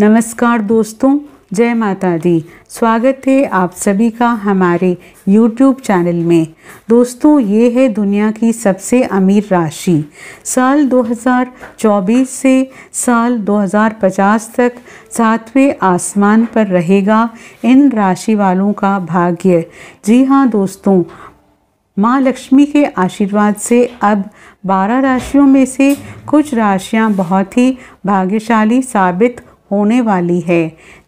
नमस्कार दोस्तों जय माता दी स्वागत है आप सभी का हमारे YouTube चैनल में दोस्तों ये है दुनिया की सबसे अमीर राशि साल 2024 से साल 2050 तक सातवें आसमान पर रहेगा इन राशि वालों का भाग्य जी हाँ दोस्तों माँ लक्ष्मी के आशीर्वाद से अब बारह राशियों में से कुछ राशियाँ बहुत ही भाग्यशाली साबित होने वाली है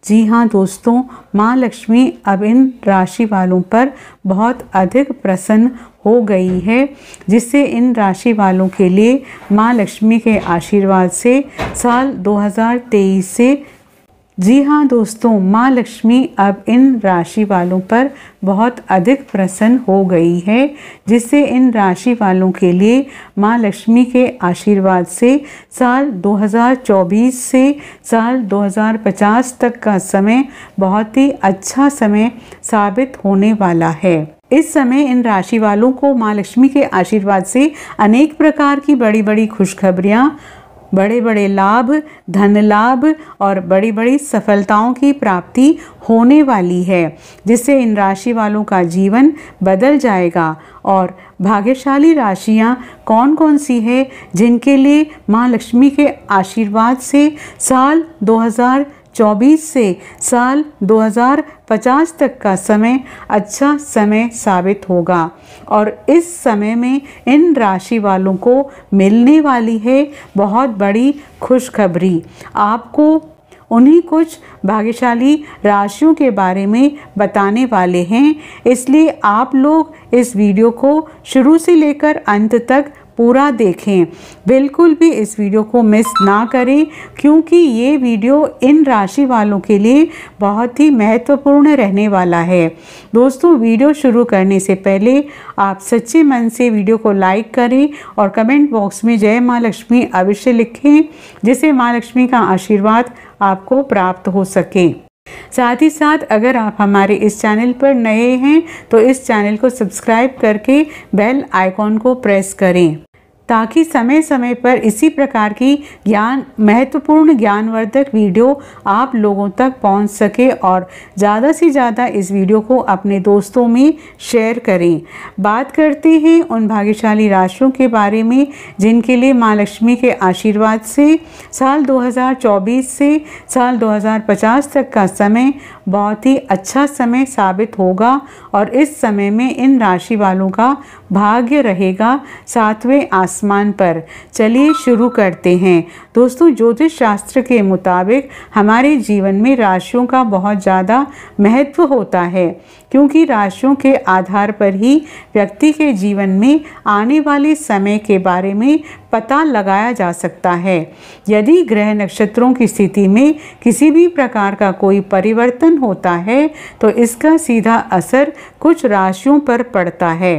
जी हाँ दोस्तों माँ लक्ष्मी अब इन राशि वालों पर बहुत अधिक प्रसन्न हो गई है जिससे इन राशि वालों के लिए माँ लक्ष्मी के आशीर्वाद से साल 2023 से जी हाँ दोस्तों माँ लक्ष्मी अब इन राशि वालों पर बहुत अधिक प्रसन्न हो गई है जिससे इन राशि वालों के लिए माँ लक्ष्मी के आशीर्वाद से साल 2024 से साल 2050 तक का समय बहुत ही अच्छा समय साबित होने वाला है इस समय इन राशि वालों को माँ लक्ष्मी के आशीर्वाद से अनेक प्रकार की बड़ी बड़ी खुशखबरियाँ बड़े बड़े लाभ धन लाभ और बड़ी बड़ी सफलताओं की प्राप्ति होने वाली है जिससे इन राशि वालों का जीवन बदल जाएगा और भाग्यशाली राशियाँ कौन कौन सी है जिनके लिए माँ लक्ष्मी के आशीर्वाद से साल 2024 से साल 2050 तक का समय अच्छा समय साबित होगा और इस समय में इन राशि वालों को मिलने वाली है बहुत बड़ी खुशखबरी आपको उन्हीं कुछ भाग्यशाली राशियों के बारे में बताने वाले हैं इसलिए आप लोग इस वीडियो को शुरू से लेकर अंत तक पूरा देखें बिल्कुल भी इस वीडियो को मिस ना करें क्योंकि ये वीडियो इन राशि वालों के लिए बहुत ही महत्वपूर्ण रहने वाला है दोस्तों वीडियो शुरू करने से पहले आप सच्चे मन से वीडियो को लाइक करें और कमेंट बॉक्स में जय माँ लक्ष्मी अवश्य लिखें जिससे माँ लक्ष्मी का आशीर्वाद आपको प्राप्त हो सके साथ ही साथ अगर आप हमारे इस चैनल पर नए हैं तो इस चैनल को सब्सक्राइब करके बेल आइकॉन को प्रेस करें ताकि समय समय पर इसी प्रकार की ज्ञान महत्वपूर्ण ज्ञानवर्धक वीडियो आप लोगों तक पहुंच सके और ज़्यादा से ज़्यादा इस वीडियो को अपने दोस्तों में शेयर करें बात करते हैं उन भाग्यशाली राशियों के बारे में जिनके लिए माँ लक्ष्मी के आशीर्वाद से साल 2024 से साल 2050 तक का समय बहुत ही अच्छा समय साबित होगा और इस समय में इन राशि वालों का भाग्य रहेगा सातवें आस आसमान पर चलिए शुरू करते हैं दोस्तों ज्योतिष शास्त्र के मुताबिक हमारे जीवन में राशियों का बहुत ज़्यादा महत्व होता है क्योंकि राशियों के आधार पर ही व्यक्ति के जीवन में आने वाले समय के बारे में पता लगाया जा सकता है यदि ग्रह नक्षत्रों की स्थिति में किसी भी प्रकार का कोई परिवर्तन होता है तो इसका सीधा असर कुछ राशियों पर पड़ता है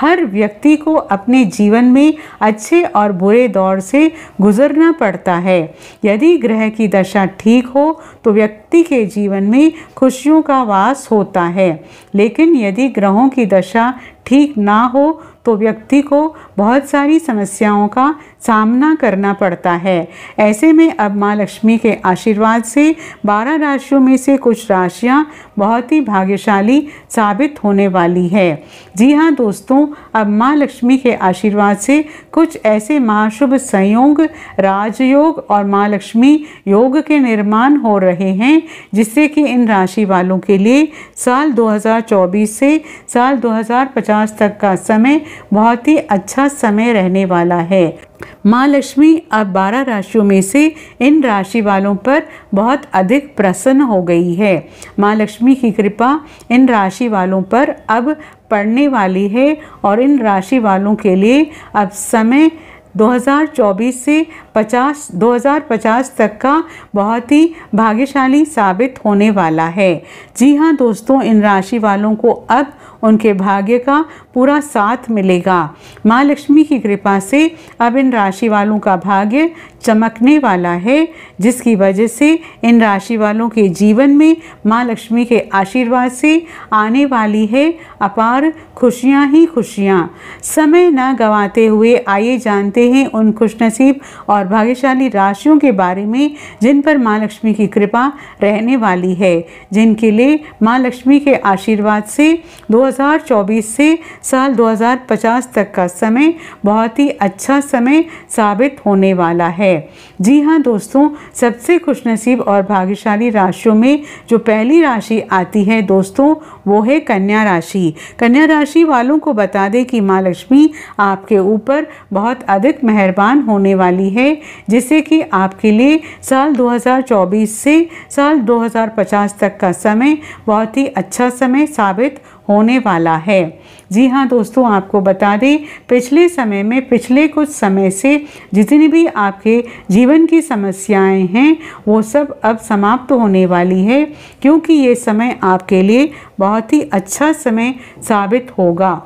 हर व्यक्ति को अपने जीवन में अच्छे और बुरे दौर से गुजरना पड़ता करता है यदि ग्रह की दशा ठीक हो तो व्यक्ति के जीवन में खुशियों का वास होता है लेकिन यदि ग्रहों की दशा ठीक ना हो तो व्यक्ति को बहुत सारी समस्याओं का सामना करना पड़ता है ऐसे में अब माँ लक्ष्मी के आशीर्वाद से बारह राशियों में से कुछ राशियाँ बहुत ही भाग्यशाली साबित होने वाली है जी हाँ दोस्तों अब माँ लक्ष्मी के आशीर्वाद से कुछ ऐसे महाशुभ संयोग राजयोग और माँ लक्ष्मी योग के निर्माण हो रहे हैं जिससे कि इन राशि वालों के लिए साल 2024 से साल 2050 तक का समय बहुत ही अच्छा अच्छा समय रहने वाला है माँ लक्ष्मी अब बारह राशियों में से इन राशि वालों पर बहुत अधिक प्रसन्न हो गई है माँ लक्ष्मी की कृपा इन राशि वालों पर अब पड़ने वाली है और इन राशि वालों के लिए अब समय 2024 से 50 2050 तक का बहुत ही भाग्यशाली साबित होने वाला है जी हाँ दोस्तों इन राशि वालों को अब उनके भाग्य का पूरा साथ मिलेगा माँ लक्ष्मी की कृपा से अब इन राशि वालों का भाग्य चमकने वाला है जिसकी वजह से इन राशि वालों के जीवन में माँ लक्ष्मी के आशीर्वाद से आने वाली है अपार खुशियाँ ही खुशियाँ समय न गंवाते हुए आइए जानते हैं उन खुशनसीब और भाग्यशाली राशियों के बारे में जिन पर माँ लक्ष्मी की कृपा रहने वाली है जिनके लिए माँ लक्ष्मी के आशीर्वाद से दो 2024 से साल 2050 तक का समय बहुत ही अच्छा समय साबित होने वाला है जी हाँ दोस्तों सबसे खुशनसीब और भाग्यशाली राशियों में जो पहली राशि आती है दोस्तों वो है कन्या राशि कन्या राशि वालों को बता दें कि माँ लक्ष्मी आपके ऊपर बहुत अधिक मेहरबान होने वाली है जिससे कि आपके लिए साल 2024 से साल 2050 तक का समय बहुत ही अच्छा समय साबित होने वाला है जी हाँ दोस्तों आपको बता दें पिछले समय में पिछले कुछ समय से जितनी भी आपके जीवन की समस्याएं हैं वो सब अब समाप्त होने वाली है क्योंकि ये समय आपके लिए बहुत ही अच्छा समय साबित होगा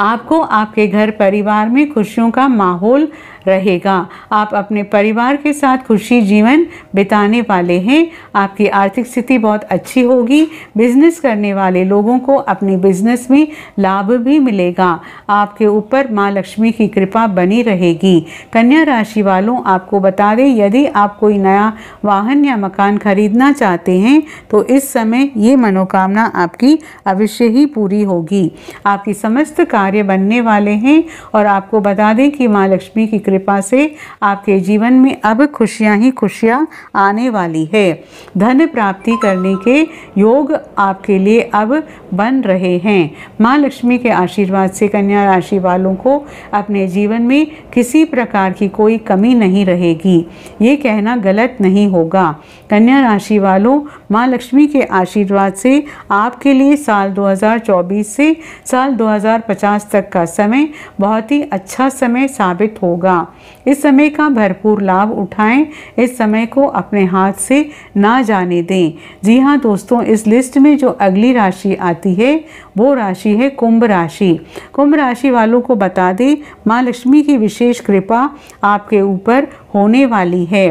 आपको आपके घर परिवार में खुशियों का माहौल रहेगा आप अपने परिवार के साथ खुशी जीवन बिताने वाले हैं आपकी आर्थिक स्थिति बहुत अच्छी होगी बिजनेस करने वाले लोगों को अपने बिजनेस में लाभ भी मिलेगा आपके ऊपर माँ लक्ष्मी की कृपा बनी रहेगी कन्या राशि वालों आपको बता दें यदि आप कोई नया वाहन या मकान खरीदना चाहते हैं तो इस समय ये मनोकामना आपकी अवश्य ही पूरी होगी आपकी समस्त कार्य बनने वाले हैं और आपको बता दें कि माँ लक्ष्मी की कृपा कृपा से आपके जीवन में अब खुशियाँ ही खुशियाँ आने वाली है धन प्राप्ति करने के योग आपके लिए अब बन रहे हैं माँ लक्ष्मी के आशीर्वाद से कन्या राशि वालों को अपने जीवन में किसी प्रकार की कोई कमी नहीं रहेगी ये कहना गलत नहीं होगा कन्या राशि वालों माँ लक्ष्मी के आशीर्वाद से आपके लिए साल 2024 से साल 2050 तक का समय बहुत ही अच्छा समय साबित होगा होगा इस समय का भरपूर लाभ उठाएं इस समय को अपने हाथ से ना जाने दें जी हाँ दोस्तों इस लिस्ट में जो अगली राशि आती है वो राशि है कुंभ राशि कुंभ राशि वालों को बता दें माँ लक्ष्मी की विशेष कृपा आपके ऊपर होने वाली है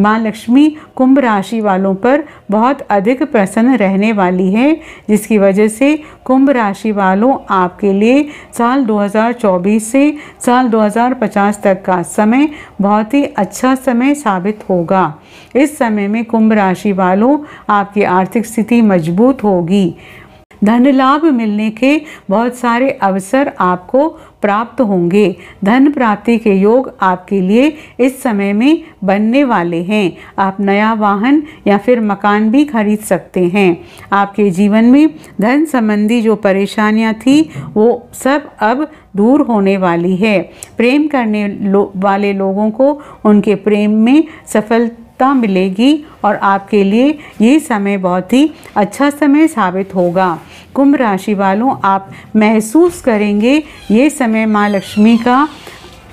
माँ लक्ष्मी कुंभ राशि वालों पर बहुत अधिक प्रसन्न रहने वाली है जिसकी वजह से कुंभ राशि वालों आपके लिए साल 2024 से साल 2050 तक का समय बहुत ही अच्छा समय साबित होगा इस समय में कुंभ राशि वालों आपकी आर्थिक स्थिति मजबूत होगी धन लाभ मिलने के बहुत सारे अवसर आपको प्राप्त होंगे धन प्राप्ति के योग आपके लिए इस समय में बनने वाले हैं आप नया वाहन या फिर मकान भी खरीद सकते हैं आपके जीवन में धन संबंधी जो परेशानियां थी वो सब अब दूर होने वाली है प्रेम करने लो, वाले लोगों को उनके प्रेम में सफल सफलता मिलेगी और आपके लिए ये समय बहुत ही अच्छा समय साबित होगा कुंभ राशि वालों आप महसूस करेंगे ये समय माँ लक्ष्मी का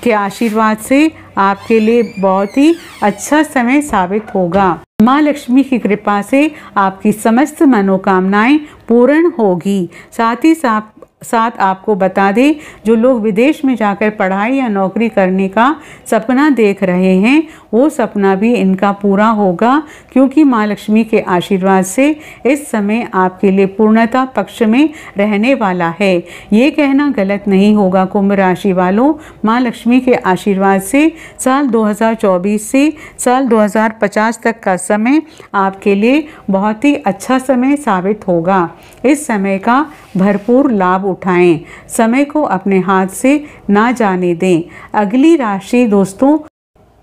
के आशीर्वाद से आपके लिए बहुत ही अच्छा समय साबित होगा माँ लक्ष्मी की कृपा से आपकी समस्त मनोकामनाएं पूर्ण होगी साथ ही साथ साथ आपको बता दें जो लोग विदेश में जाकर पढ़ाई या नौकरी करने का सपना देख रहे हैं वो सपना भी इनका पूरा होगा क्योंकि माँ लक्ष्मी के आशीर्वाद से इस समय आपके लिए पूर्णता पक्ष में रहने वाला है ये कहना गलत नहीं होगा कुंभ राशि वालों माँ लक्ष्मी के आशीर्वाद से साल 2024 से साल 2050 तक का समय आपके लिए बहुत ही अच्छा समय साबित होगा इस समय का भरपूर लाभ उठाएं समय को अपने हाथ से ना जाने दें अगली राशि दोस्तों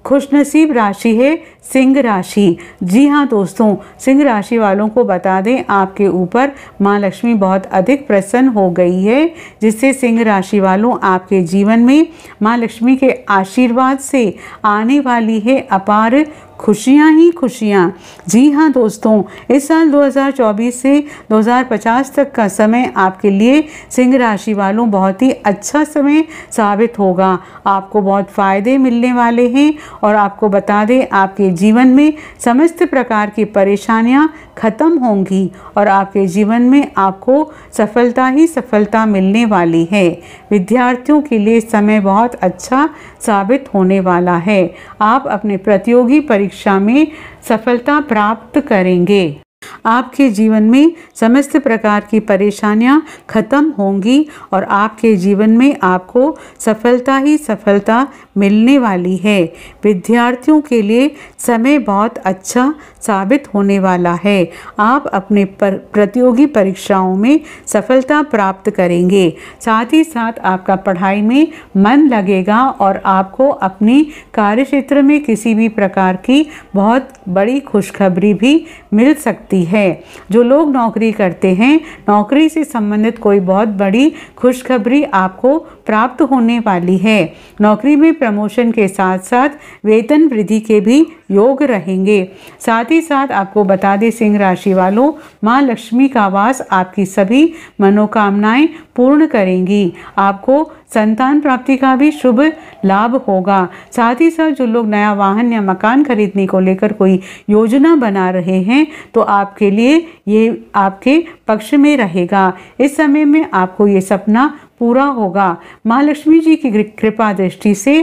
खुशनसीब राशि है सिंह राशि जी हाँ दोस्तों सिंह राशि वालों को बता दें आपके ऊपर माँ लक्ष्मी बहुत अधिक प्रसन्न हो गई है जिससे सिंह राशि वालों आपके जीवन में माँ लक्ष्मी के आशीर्वाद से आने वाली है अपार खुशियाँ ही खुशियाँ जी हाँ दोस्तों इस साल 2024 से 2050 तक का समय आपके लिए सिंह राशि वालों बहुत ही अच्छा समय साबित होगा आपको बहुत फ़ायदे मिलने वाले हैं और आपको बता दें आपके जीवन में समस्त प्रकार की परेशानियाँ ख़त्म होंगी और आपके जीवन में आपको सफलता ही सफलता मिलने वाली है विद्यार्थियों के लिए समय बहुत अच्छा साबित होने वाला है आप अपने प्रतियोगी परीक्षा परीक्षा में सफलता प्राप्त करेंगे आपके जीवन में समस्त प्रकार की परेशानियां खत्म होंगी और आपके जीवन में आपको सफलता ही सफलता मिलने वाली है विद्यार्थियों के लिए समय बहुत अच्छा साबित होने वाला है आप अपने पर प्रतियोगी परीक्षाओं में सफलता प्राप्त करेंगे साथ ही साथ आपका पढ़ाई में मन लगेगा और आपको अपने कार्य क्षेत्र में किसी भी प्रकार की बहुत बड़ी खुशखबरी भी मिल सकती है जो लोग नौकरी करते हैं नौकरी से संबंधित कोई बहुत बड़ी खुशखबरी आपको प्राप्त होने वाली है नौकरी में प्रमोशन के साथ साथ वेतन वृद्धि के भी योग रहेंगे साथ ही साथ आपको बता दें सिंह राशि वालों माँ लक्ष्मी का वास आपकी सभी मनोकामनाएं पूर्ण करेंगी आपको संतान प्राप्ति का भी शुभ लाभ होगा साथ ही साथ जो लोग नया वाहन या मकान खरीदने को लेकर कोई योजना बना रहे हैं तो आपके लिए ये आपके पक्ष में रहेगा इस समय में आपको ये सपना पूरा होगा महालक्ष्मी जी की कृपा दृष्टि से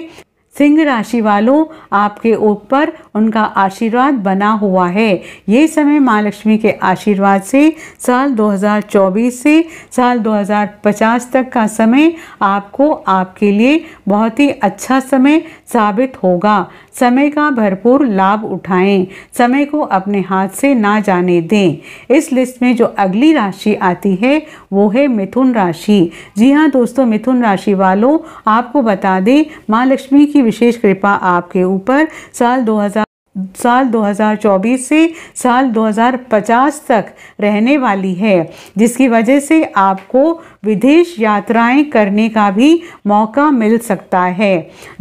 सिंह राशि वालों आपके ऊपर उनका आशीर्वाद बना हुआ है ये समय माँ लक्ष्मी के आशीर्वाद से साल 2024 से साल 2050 तक का समय आपको आपके लिए बहुत ही अच्छा समय साबित होगा समय का भरपूर लाभ उठाएं समय को अपने हाथ से ना जाने दें इस लिस्ट में जो अगली राशि आती है वो है मिथुन राशि जी हाँ दोस्तों मिथुन राशि वालों आपको बता दें माँ लक्ष्मी की की विशेष कृपा आपके ऊपर साल 2000 साल 2024 से साल 2050 तक रहने वाली है जिसकी वजह से आपको विदेश यात्राएं करने का भी मौका मिल सकता है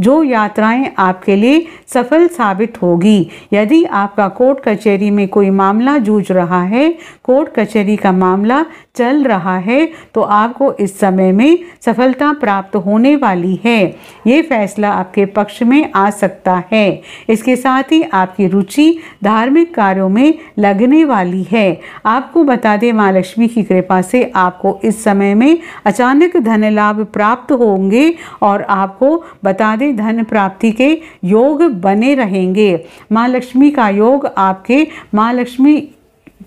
जो यात्राएं आपके लिए सफल साबित होगी यदि आपका कोर्ट कचहरी में कोई मामला जूझ रहा है कोर्ट कचहरी का मामला चल रहा है तो आपको इस समय में सफलता प्राप्त होने वाली है ये फैसला आपके पक्ष में आ सकता है इसके साथ ही आपकी रुचि धार्मिक कार्यों में लगने वाली है आपको बता दें माँ लक्ष्मी की कृपा से आपको इस समय में में अचानक धन लाभ प्राप्त होंगे और आपको बता दें धन प्राप्ति के योग बने रहेंगे माँ लक्ष्मी का योग आपके माँ लक्ष्मी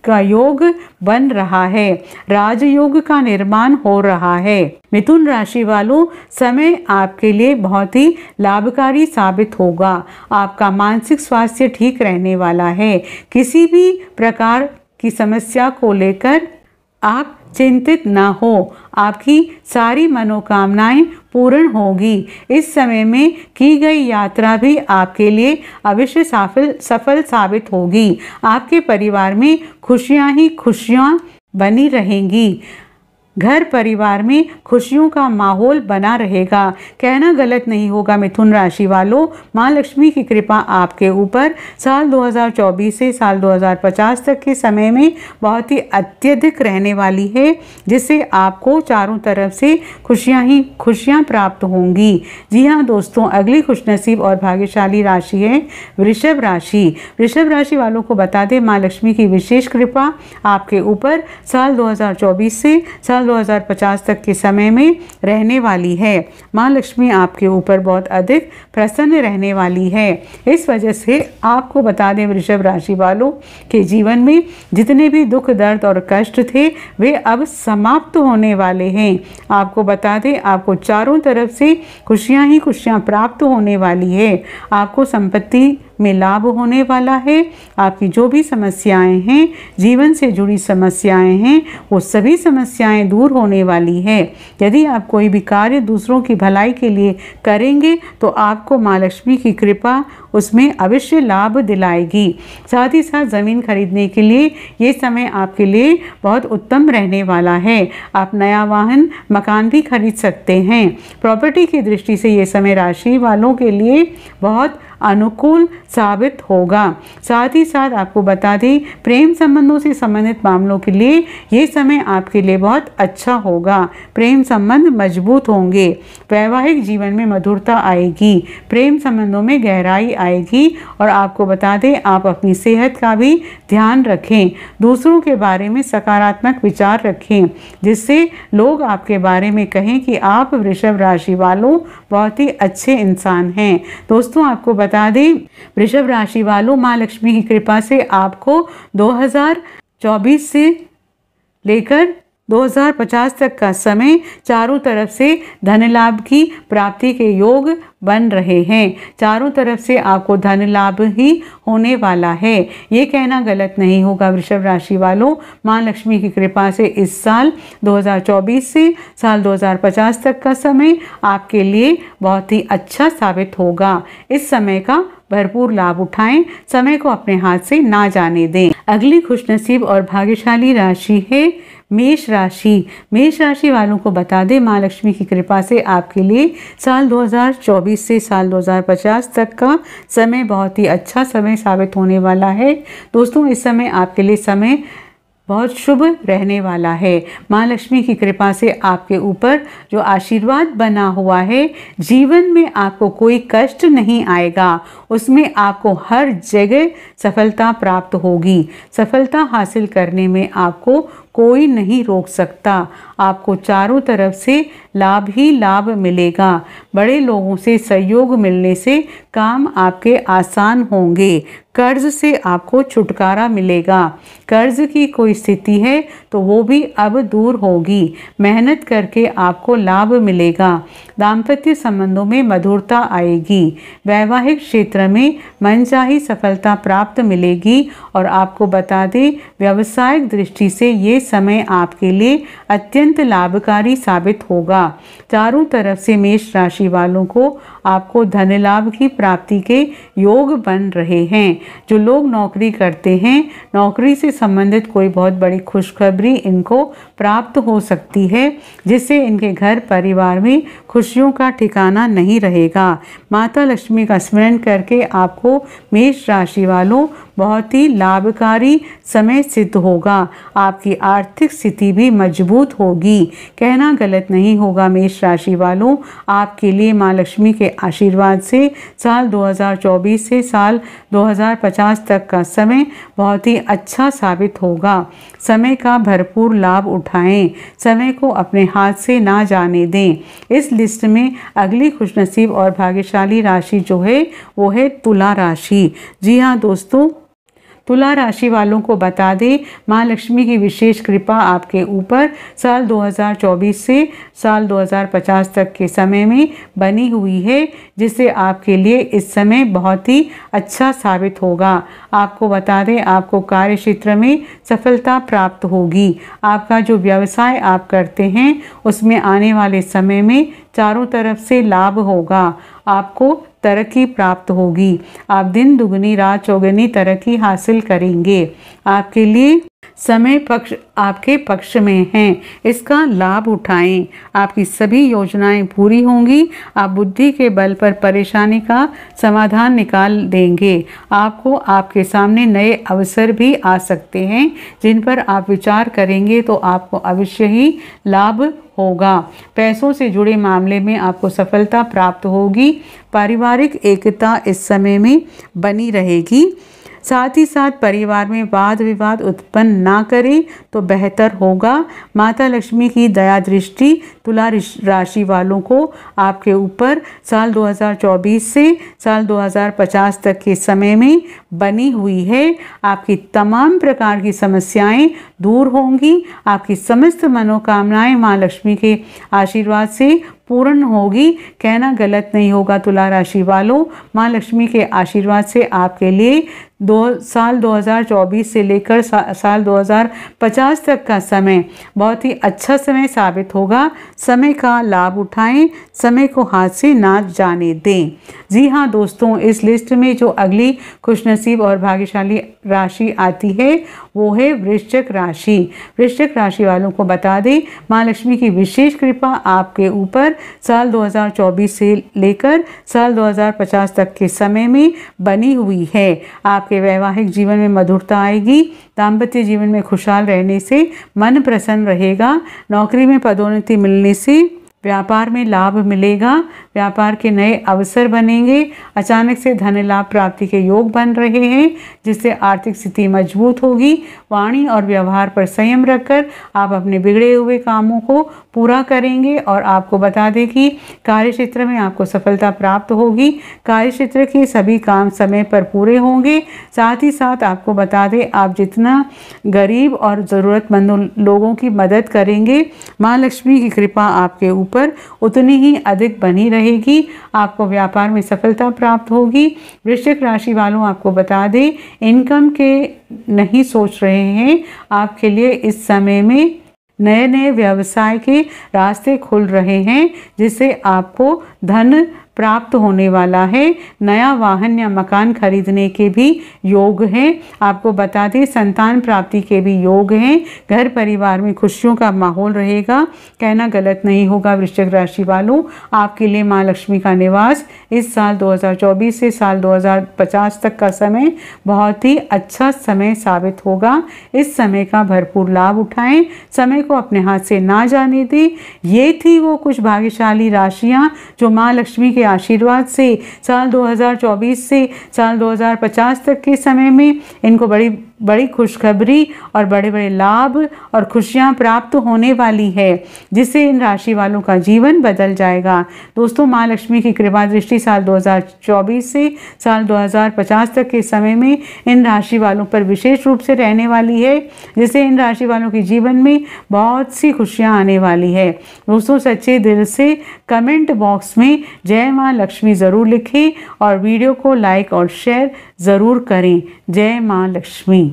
का योग बन रहा है राजयोग का निर्माण हो रहा है मिथुन राशि वालों समय आपके लिए बहुत ही लाभकारी साबित होगा आपका मानसिक स्वास्थ्य ठीक रहने वाला है किसी भी प्रकार की समस्या को लेकर आप चिंतित ना हो आपकी सारी मनोकामनाएं पूर्ण होगी इस समय में की गई यात्रा भी आपके लिए अवश्य सफल सफल साबित होगी आपके परिवार में खुशियां ही खुशियां बनी रहेंगी घर परिवार में खुशियों का माहौल बना रहेगा कहना गलत नहीं होगा मिथुन राशि वालों माँ लक्ष्मी की कृपा आपके ऊपर साल 2024 से साल 2050 तक के समय में बहुत ही अत्यधिक रहने वाली है जिससे आपको चारों तरफ से खुशियाँ ही खुशियाँ प्राप्त होंगी जी हाँ दोस्तों अगली खुशनसीब और भाग्यशाली राशि है वृषभ राशि वृषभ राशि वालों को बता दें माँ लक्ष्मी की विशेष कृपा आपके ऊपर साल दो से साल साल 2050 तक के समय में रहने वाली है माँ लक्ष्मी आपके ऊपर बहुत अधिक प्रसन्न रहने वाली है इस वजह से आपको बता दें वृषभ राशि वालों के जीवन में जितने भी दुख दर्द और कष्ट थे वे अब समाप्त होने वाले हैं आपको बता दें आपको चारों तरफ से खुशियाँ ही खुशियाँ प्राप्त होने वाली है आपको संपत्ति में लाभ होने वाला है आपकी जो भी समस्याएं हैं जीवन से जुड़ी समस्याएं हैं वो सभी समस्याएं दूर होने वाली है यदि आप कोई भी कार्य दूसरों की भलाई के लिए करेंगे तो आपको माँ लक्ष्मी की कृपा उसमें अवश्य लाभ दिलाएगी साथ ही साथ ज़मीन खरीदने के लिए ये समय आपके लिए बहुत उत्तम रहने वाला है आप नया वाहन मकान भी खरीद सकते हैं प्रॉपर्टी की दृष्टि से ये समय राशि वालों के लिए बहुत अनुकूल साबित होगा साथ ही साथ आपको बता दें प्रेम संबंधों से संबंधित मामलों के लिए ये समय आपके लिए बहुत अच्छा होगा प्रेम संबंध मजबूत होंगे वैवाहिक जीवन में मधुरता आएगी प्रेम संबंधों में गहराई आएगी और आपको बता दें आप अपनी सेहत का भी ध्यान रखें दूसरों के बारे में सकारात्मक विचार रखें जिससे लोग आपके बारे में कहें कि आप वृषभ राशि वालों बहुत ही अच्छे इंसान हैं दोस्तों आपको बता बता दें वृषभ राशि वालों माँ लक्ष्मी की कृपा से आपको 2024 से लेकर 2050 तक का समय चारों तरफ से धन लाभ की प्राप्ति के योग बन रहे हैं चारों तरफ से आपको धन लाभ ही होने वाला है ये कहना गलत नहीं होगा वृषभ राशि वालों माँ लक्ष्मी की कृपा से इस साल 2024 से साल 2050 तक का समय आपके लिए बहुत ही अच्छा साबित होगा इस समय का भरपूर लाभ उठाएं समय को अपने हाथ से ना जाने दें अगली खुशनसीब और भाग्यशाली राशि है मेष राशि मेष राशि वालों को बता दें माँ लक्ष्मी की कृपा से आपके लिए साल 2024 से साल 2050 तक का समय बहुत ही अच्छा समय साबित होने वाला है दोस्तों इस समय आपके लिए समय बहुत शुभ रहने वाला है माँ लक्ष्मी की कृपा से आपके ऊपर जो आशीर्वाद बना हुआ है जीवन में आपको कोई कष्ट नहीं आएगा उसमें आपको हर जगह सफलता प्राप्त होगी सफलता हासिल करने में आपको कोई नहीं रोक सकता आपको चारों तरफ से लाभ ही लाभ मिलेगा बड़े लोगों से सहयोग मिलने से काम आपके आसान होंगे कर्ज से आपको छुटकारा मिलेगा कर्ज की कोई स्थिति है तो वो भी अब दूर होगी मेहनत करके आपको लाभ मिलेगा दाम्पत्य संबंधों में मधुरता आएगी वैवाहिक क्षेत्र में मनचाही सफलता प्राप्त मिलेगी और आपको बता दें व्यावसायिक दृष्टि से ये समय आपके लिए अत्यंत लाभकारी साबित होगा चारों तरफ से मेष राशि वालों को आपको धन लाभ की प्राप्ति के योग बन रहे हैं जो लोग नौकरी करते हैं नौकरी से संबंधित कोई बहुत बड़ी खुशखबरी इनको प्राप्त हो सकती है जिससे इनके घर परिवार में खुशियों का ठिकाना नहीं रहेगा माता लक्ष्मी का स्मरण करके आपको मेष राशि वालों बहुत ही लाभकारी समय सिद्ध होगा आपकी आर्थिक स्थिति भी मजबूत होगी कहना गलत नहीं होगा मेष राशि वालों आपके लिए माँ लक्ष्मी के आशीर्वाद से साल 2024 से साल 2050 तक का समय बहुत ही अच्छा साबित होगा समय का भरपूर लाभ उठा खाएं समय को अपने हाथ से ना जाने दें इस लिस्ट में अगली खुशनसीब और भाग्यशाली राशि जो है वो है तुला राशि जी हाँ दोस्तों तुला राशि वालों को बता दें माँ लक्ष्मी की विशेष कृपा आपके ऊपर साल 2024 से साल 2050 तक के समय में बनी हुई है जिससे आपके लिए इस समय बहुत ही अच्छा साबित होगा आपको बता दें आपको कार्य क्षेत्र में सफलता प्राप्त होगी आपका जो व्यवसाय आप करते हैं उसमें आने वाले समय में चारों तरफ से लाभ होगा आपको तरक्की प्राप्त होगी आप दिन दुगनी रात चौगनी तरक्की हासिल करेंगे आपके लिए समय पक्ष आपके पक्ष में हैं इसका लाभ उठाएं आपकी सभी योजनाएं पूरी होंगी आप बुद्धि के बल पर परेशानी का समाधान निकाल देंगे आपको आपके सामने नए अवसर भी आ सकते हैं जिन पर आप विचार करेंगे तो आपको अवश्य ही लाभ होगा पैसों से जुड़े मामले में आपको सफलता प्राप्त होगी पारिवारिक एकता इस समय में बनी रहेगी साथ ही साथ परिवार में वाद विवाद उत्पन्न ना करें तो बेहतर होगा माता लक्ष्मी की दया दृष्टि तुला राशि वालों को आपके ऊपर साल 2024 से साल 2050 तक के समय में बनी हुई है आपकी तमाम प्रकार की समस्याएं दूर होंगी आपकी समस्त मनोकामनाएं माँ लक्ष्मी के आशीर्वाद से पूर्ण होगी कहना गलत नहीं होगा तुला राशि वालों माँ लक्ष्मी के आशीर्वाद से आपके लिए दो साल 2024 से लेकर सा, साल 2050 तक का समय बहुत ही अच्छा समय साबित होगा समय का लाभ उठाएं समय को हाथ से ना जाने दें जी हाँ दोस्तों इस लिस्ट में जो अगली खुशनसीब और भाग्यशाली राशि आती है वो है वृश्चिक राशि वृश्चिक राशि वालों को बता दें माँ लक्ष्मी की विशेष कृपा आपके ऊपर साल 2024 से लेकर साल 2050 तक के समय में बनी हुई है आपके आपके वैवाहिक जीवन में मधुरता आएगी दाम्पत्य जीवन में खुशहाल रहने से मन प्रसन्न रहेगा नौकरी में पदोन्नति मिलने से व्यापार में लाभ मिलेगा व्यापार के नए अवसर बनेंगे अचानक से धन लाभ प्राप्ति के योग बन रहे हैं जिससे आर्थिक स्थिति मजबूत होगी वाणी और व्यवहार पर संयम रखकर आप अपने बिगड़े हुए कामों को पूरा करेंगे और आपको बता दें कि कार्य क्षेत्र में आपको सफलता प्राप्त होगी कार्य क्षेत्र के सभी काम समय पर पूरे होंगे साथ ही साथ आपको बता दें आप जितना गरीब और ज़रूरतमंद लोगों की मदद करेंगे माँ लक्ष्मी की कृपा आपके ऊपर ऊपर उतनी ही अधिक बनी रहेगी आपको व्यापार में सफलता प्राप्त होगी वृश्चिक राशि वालों आपको बता दें इनकम के नहीं सोच रहे हैं आपके लिए इस समय में नए नए व्यवसाय के रास्ते खुल रहे हैं जिससे आपको धन प्राप्त होने वाला है नया वाहन या मकान खरीदने के भी योग हैं आपको बता दें संतान प्राप्ति के भी योग हैं घर परिवार में खुशियों का माहौल रहेगा कहना गलत नहीं होगा वृश्चिक राशि वालों आपके लिए माँ लक्ष्मी का निवास इस साल 2024 से साल 2050 तक का समय बहुत ही अच्छा समय साबित होगा इस समय का भरपूर लाभ उठाएं समय को अपने हाथ से ना जाने दें ये थी वो कुछ भाग्यशाली राशियाँ जो माँ लक्ष्मी के आशीर्वाद से साल 2024 से साल 2050 तक के समय में इनको बड़ी बड़ी खुशखबरी और बड़े बड़े लाभ और खुशियाँ प्राप्त होने वाली है जिससे इन राशि वालों का जीवन बदल जाएगा दोस्तों माँ लक्ष्मी की कृपा दृष्टि साल 2024 से साल 2050 तक के समय में इन राशि वालों पर विशेष रूप से रहने वाली है जिससे इन राशि वालों के जीवन में बहुत सी खुशियाँ आने वाली है दोस्तों सच्चे दिल से कमेंट बॉक्स में जय माँ लक्ष्मी ज़रूर लिखें और वीडियो को लाइक और शेयर ज़रूर करें जय माँ लक्ष्मी